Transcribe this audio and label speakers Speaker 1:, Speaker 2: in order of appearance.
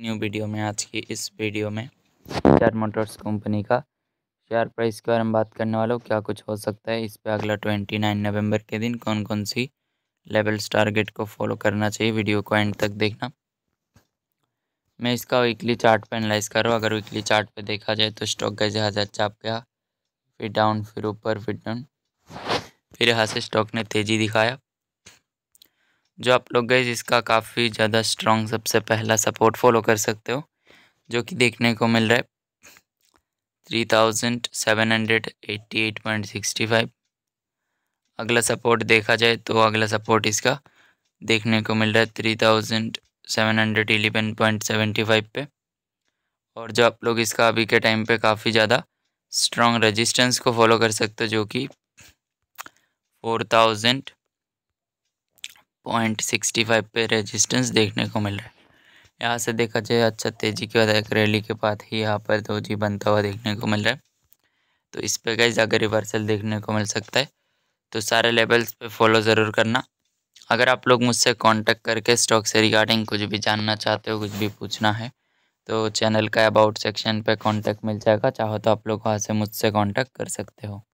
Speaker 1: new video में आज की इस वीडियो में शेयर मोटर्स कंपनी का शेयर प्राइस के बारे में बात करने वाला हूँ क्या कुछ हो सकता है इस पर अगला ट्वेंटी नाइन नवम्बर के दिन कौन कौन सी लेवल्स टारगेट को फॉलो करना चाहिए वीडियो को एंड तक देखना मैं इसका वीकली चार्ट पर एनालाइज कर रहा हूँ अगर वीकली चार्ट पर देखा जाए तो स्टॉक का जहाजा चाप गया फिर डाउन फिर ऊपर फिर डाउन फिर यहाँ से स्टॉक ने तेज़ी दिखाया जो आप लोग गए जिसका काफ़ी ज़्यादा स्ट्रॉन्ग सबसे पहला सपोर्ट फॉलो कर सकते हो जो कि देखने को मिल रहा है three thousand seven hundred eighty eight point sixty five अगला सपोर्ट देखा जाए तो अगला सपोर्ट इसका देखने को मिल रहा है three thousand seven hundred eleven point seventy five पे और जो आप लोग इसका अभी के टाइम पे काफ़ी ज़्यादा स्ट्रॉन्ग रेजिस्टेंस को फॉलो कर सकते हो जो कि four thousand point sixty five पर रजिस्टेंस देखने को मिल रहा है यहाँ से देखा जाए अच्छा तेज़ी के बाद एक रैली के बाद ही यहाँ पर दो जी बनता हुआ देखने को मिल रहा है तो इस पर कैसे अगर रिवर्सल देखने को मिल सकता है तो सारे लेवल्स पे फॉलो ज़रूर करना अगर आप लोग मुझसे कांटेक्ट करके स्टॉक से रिगार्डिंग कुछ भी जानना चाहते हो कुछ भी पूछना है तो चैनल का अबाउट सेक्शन पे कांटेक्ट मिल जाएगा चाहो तो आप लोग वहाँ से मुझसे कांटेक्ट कर सकते हो